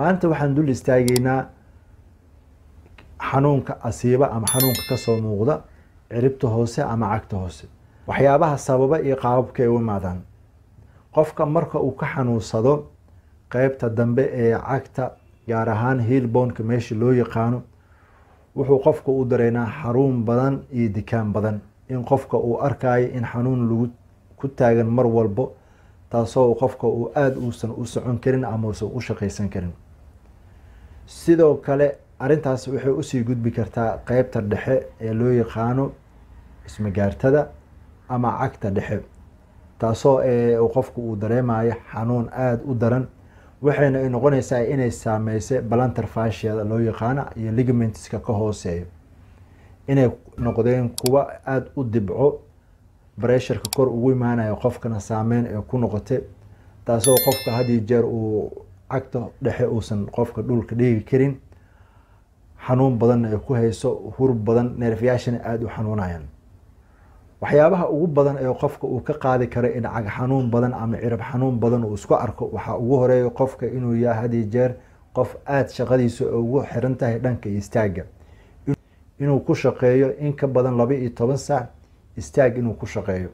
maanta waxaan dul istaagaynaa xanuunka asiiba ama xanuunka kasoo muuqda ciribta hoose ama cagta hoose waxyaabaha sababa iyo qaababka ay u imaadaan qofka marka uu ka xanuunsado qeybta dambe ee cagta gaar ahaan hiilboonka meesha loo yaqaano wuxuu qofka u dareynaa xaruun badan iyo dikaan badan in qofka uu arkayo in xanuun lagu ku taagan mar walbo taasoo qofka uu aada uusan u socon karin ama uusan u shaqaysan karin sidoo kale arrintaas waxay usii gudbi kartaa qeybta dhexe ee loo yaqaano ismagaartada ama cagta dhexe taasoo ee eh, qofku uu dareemayo xanuun aada u daran waxayna ay noqonaysaa inay saameysay balantar faashiyada loo yaqaana iyo ligamentska ka hooseeya inay noqdeen kuwa aada u dibco bresharka kor ugu imaanayo qofkana saameyn ee ku noqotay taasoo qofka had jeer uu cagta dhexe uusan qofka dhulka dhiigi karin xanuun badanna ay ku hayso hur badan neerfyaashana aada u xanuunayaan waxyaabaha ugu badan ee qofka uu ka qaadi karo in cag xanuun badan ama cirab xanuun badan uu isku arko waxaa ugu horeeya qofka inuu yahay hadii jeer qof aada shaqadiisa ugu xiran tahay dhanka istaagga inuu ku shaqeeyo in ka badan laba iyo toban saac istaag inuu ku shaqeeyo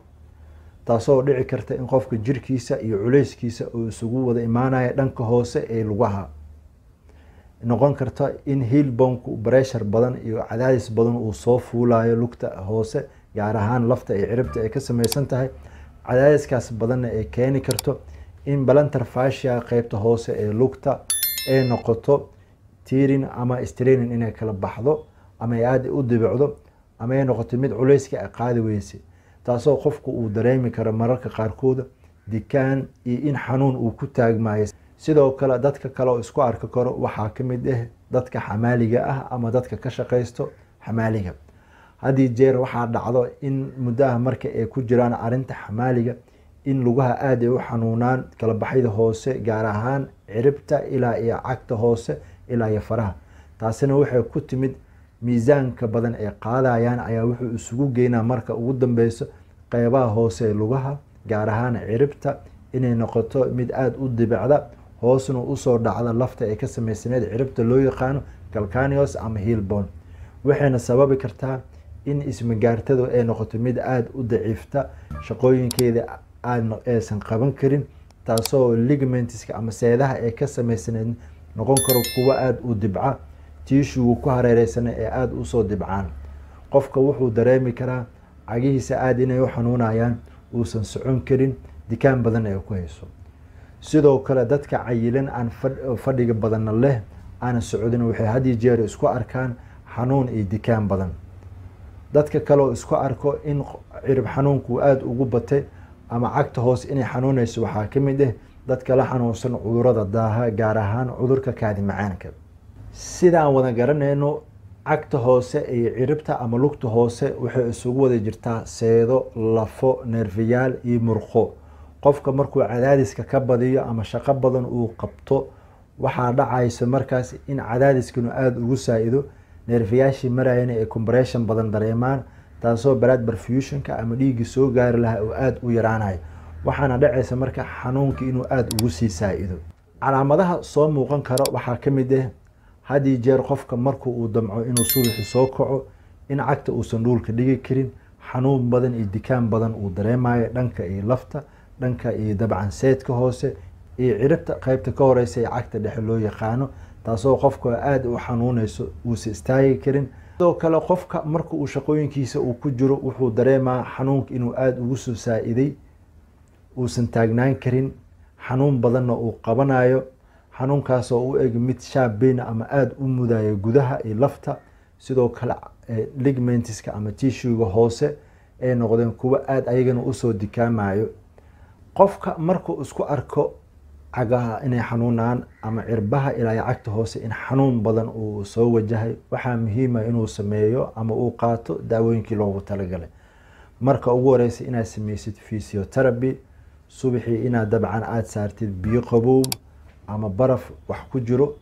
taasoo dhici karta in qofka jirkiisa iyo culeyskiisa uu isugu wada imaanaya dhanka hoose ee lugaha noqon karta in hiilboonku breshar badan iyo cadaadis badan uu soo fuulayo lugta hoose gaar ahaan lafta iyo ciribta ay ka samaysan tahay cadaadiskaas badanna ay keeni karto in balantar fashiya qeybta hoose ee lugta ay noqoto tirin ama straining inay kala baxdo ama ay aada u dibicdo ama ay noqoto mid culeyska a qaadi weyse taasoo qofku uu dareemi karo mararka qaarkooda dikaan iyo in xanuun uu ku taagmaayo sidoo kale dadka kale oo isku arki karo waxaa ka mid ah dadka xamaaliga ah ama dadka ka shaqaysto xamaaliga haddii jeer waxaa dhacdo in muddaha marka ay ku jiraan arrinta xamaaliga in lugaha aada ay u xanuunaan kalabaxyada hoose gaar ahaan ciribta ilaa iyo cagta hoose ilaa iyo faraha taasina waxay ku timid miisaanka badan ay qaadayaan ayaa wuxuu isugu geynaa marka ugu dambeyso qeybaha hoose ee lugaha gaar ahaan ciribta inay noqoto mid aada u dibicda hoosna usoo dhacda lafta ay ka sameysanayd ciribta loo yaqaano calcanios ama heelbon waxayna sababi kartaa in ismagaartadu ay noqoto mid aada u daciifta shaqooyinkeeda aysan qaban karin taasoo ligamentiska ama seedaha ay ka sameysanayd noqon karo kuwo aada u dibca tiishugu ku hareereysana ee aada usoo dibcaan qofka wuxuu dareemi karaa cagihiisa aada inay u xanuunayaan uusan socon karin dikaan badan ay ku hayso sidoo kale dadka cayilan aan fadhiga badanna leh aanan socdin waxay had iyo jeer isku arkaan xanuun iyo dikaan badan dadka kaleoo isku arko in cirib xanuunku aada ugu batay ama cagta hoos inay xanuunayso waxaa ka mid ah dadka la xanuunsan cudurada daaha gaar ahaan cudurka kaadi macaanka sidaan wada garanayno cagta hoose iyo ciribta ama lugta hoose waxay isugu wada jirtaa seedo lafo nerfiyaal iyo murqo qofka markuu cadaadiska ka badiyo ama shaqo badan uu qabto waxaa dhacayso markaas in cadaadiskanu aada ugu saa-ido nerfiyaashii marayana ay combaration badan dareemaan taasoo baraad barfuusionka ama dhiiggii soo gaari lahaa uu aada u yaraanayo waxaana dhacaysa marka xanuunka inuu aada ugu sii saa-ido calaamadaha soo muuqan kara waxaa ka mid ah haddii jeer qofka marku uu damco inuu subaxi soo kaco in cagta uusan dhuulka dhigi karin xanuun badan iyo dikaan badan uu dareemayo dhanka iyo lafta dhanka iyo dabcan seedka hoose iyo ciribta qeybta ka horeysa ee cagta dhexe loo yaqaano taasoo qofka aada u xanuuneyso uusan istaagi karin sidoo kale qofka marka uu shaqooyinkiisa uu ku jiro wuxuu dareemaa xanuunka inuu aada ugu soo saa-iday uusan taagnaan karin xanuun badanna uu qabanayo xanuunkaasoo u eg mid shaabeyna ama aada u mudaya gudaha iyo lafta sidoo kale eh, ligmentiska ama tishuga hoose ay noqdeen kuwa aada ayagana usoo dikaamayo qofka markuu isku arko cagaha inay xanuunaan ama cirbaha ilaa cagta hoose in xanuun badan uu soo wajahay waxaa muhiima ah inuu sameeyo ama uu qaato daawooyinkii loogu talagalay marka ugu horeysa inaad sameysid physiotherapy subaxii inaad dabcan aada saartid biyo qabow ama baraf wax ku jiro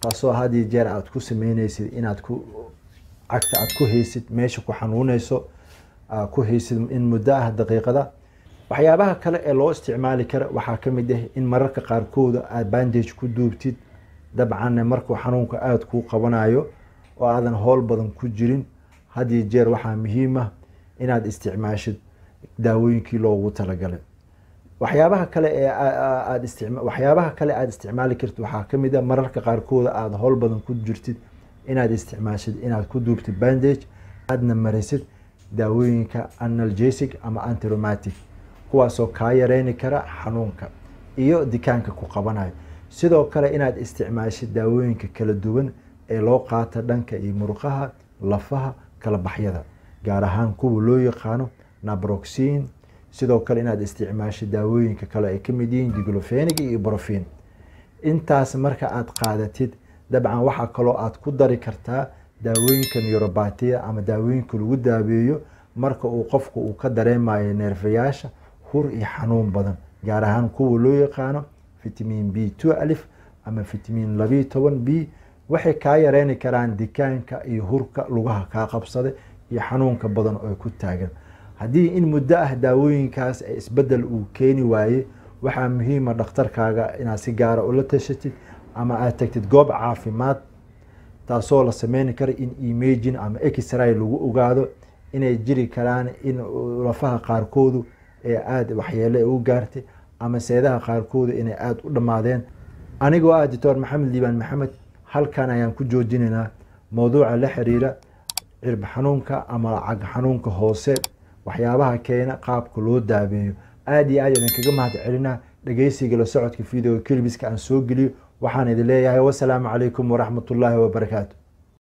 taasoo hadiyo jeer aad ku sameyneysid inaad ku cagta aad ku haysid meesha ku xanuuneyso ku haysid in muddo ah daqiiqada waxyaabaha kale ee loo isticmaali kara waxaa kamid ah in mararka qaarkooda aad bandage ku duubtid dabcan markuu xanuunka aada kuu qabanayo oo aadan howl badan ku jirin hadiyo jeer waxaa muhiim ah inaad isticmaashid daawooyinkii loogu talagalay waxyaabaha kale ee aad waxyaabaha kale aada isticmaali kartid waxaa kamid a ah mararka qaarkooda aada howl badan ku jirtid inaad isticmaashid inaad ku duubtid bandage aadna marisid daawooyinka analgesic ama antiromatic kuwaasoo kaa yareyni kara xanuunka iyo dikaanka ku qabanayo sidoo kale inaad isticmaashid daawooyinka kala duwan ee loo qaata dhanka iyo murqaha lafaha kala baxyada gaar ahaan kuwa loo yaqaano nabroxin sidoo kale inaad isticmaasho daawooyinka kale ay ka mid yihiin diglofenig iyo brofin intaas marka aad qaadatid dabcan waxaa kaloo aad ku dari kartaa daawooyinka neurobatiya ama daawooyinka lagu daaweeyo marka uu qofku uu ka dareemayo neerfayaasha hur iyo xanuun badan gaar ahaan kuwa loo yaqaano vitamin b two alif ama vitamin labiiyo toban b waxay kaa yareeni karaan dikaanka iyo hurka lugaha kaa qabsaday iyo xanuunka badan oo ku taagan haddii in muddo ah daawooyinkaas isbedel uu keeni waaye waxaa muhiima ah dhakhtarkaaga inaad si gaara ah ula tashatid ama aad tagtid goob caafimaad taasoo la sameyn karo in imagin ama exray lagu ogaado inay jiri karaan in lafaha qaarkoodu ee aada waxyeele u gaartay ama seedaha qaarkoodu inay aada u dhammaadeen anigoo ah doctor maxamed liibaan maxamed halkan ayaan ku joojinaynaa mowduuca la xiriira cirb xanuunka ama lacag xanuunka hoose waxyaabaha keena qaabka loo daabeeyo aad iyo aad idin kaga mahad celinaa dhegaysiga la socodka video kelbiska aan soo geliyo waxaan idin leeyahay wasalaamu calaykum waraxmatullaahi wabarakaatu